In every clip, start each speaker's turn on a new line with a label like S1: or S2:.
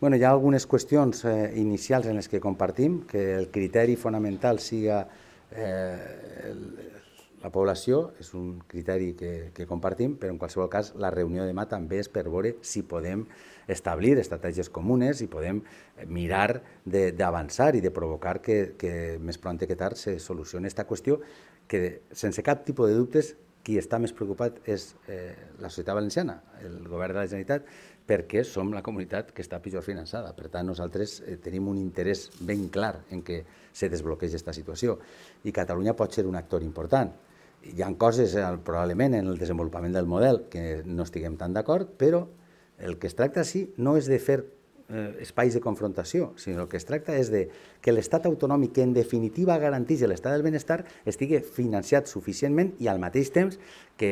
S1: Bueno, hi ha algunes qüestions eh, inicials en les que compartim, que el criteri fonamental siga eh, la població, és un criteri que, que compartim, però en qualsevol cas la reunió demà també és per veure si podem establir estratègies comunes i podem eh, mirar d'avançar i de provocar que, que més pront que tard se solucioni aquesta qüestió que sense cap tipus de dubtes qui està més preocupat és eh, la societat valenciana, el govern de la Generalitat, perquè som la comunitat que està pitjor finançada. Per tant, nosaltres eh, tenim un interès ben clar en que se desbloqueix aquesta situació i Catalunya pot ser un actor important. Hi ha coses, eh, probablement, en el desenvolupament del model que no estiguem tan d'acord, però el que es tracta sí no és de fer Eh, espais de confrontació, sinó que es tracta és de que l'estat autonòmic, que en definitiva garanteix l'estat del benestar, estigui financiat suficientment i al mateix temps que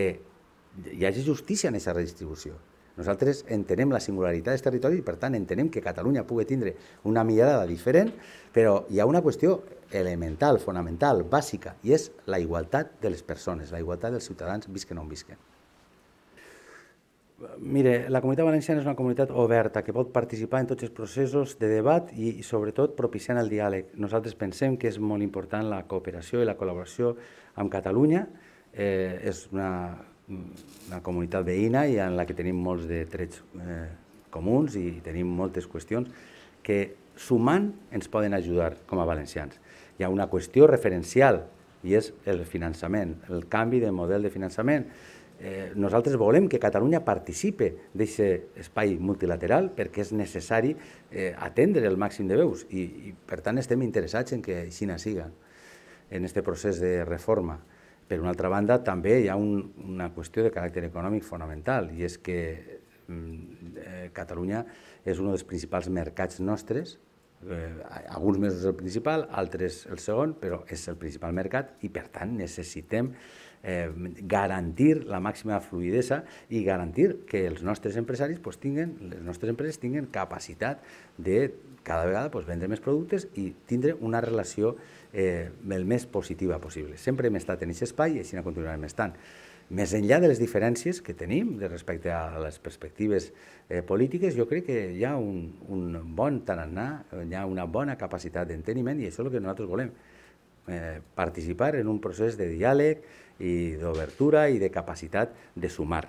S1: hi hagi justícia en aquesta redistribució. Nosaltres entenem la singularitat dels territoris i, per tant, entenem que Catalunya pugui tindre una mirada diferent, però hi ha una qüestió elemental, fonamental, bàsica, i és la igualtat de les persones, la igualtat dels ciutadans visquen on visquen. Mire, la comunitat valenciana és una comunitat oberta que pot participar en tots els processos de debat i, i sobretot propiciant el diàleg. Nosaltres pensem que és molt important la cooperació i la col·laboració amb Catalunya. Eh, és una, una comunitat veïna i en la que tenim molts de trets eh, comuns i tenim moltes qüestions que sumant ens poden ajudar com a valencians. Hi ha una qüestió referencial i és el finançament, el canvi de model de finançament. Eh, nosaltres volem que Catalunya participe d'aquest espai multilateral perquè és necessari eh, atendre el màxim de veus i, i, per tant, estem interessats en que Xina siga en aquest procés de reforma. Per una altra banda, també hi ha un, una qüestió de caràcter econòmic fonamental i és que mm, eh, Catalunya és un dels principals mercats nostres eh, alguns mesos el principal, altres el segon, però és el principal mercat i, per tant, necessitem eh, garantir la màxima fluidesa i garantir que els nostres empresaris pues, tinguen, les nostres empreses tinguin capacitat de cada vegada pues, vendre més productes i tindre una relació eh, el més positiva possible. Sempre hem estat en aquest espai i així no continuarem estant. Més enllà de les diferències que tenim de respecte a les perspectives eh, polítiques, jo crec que hi ha un, un bon tarannà, hi ha una bona capacitat d'enteniment i això és el que nosaltres volem, eh, participar en un procés de diàleg i d'obertura i de capacitat de sumar.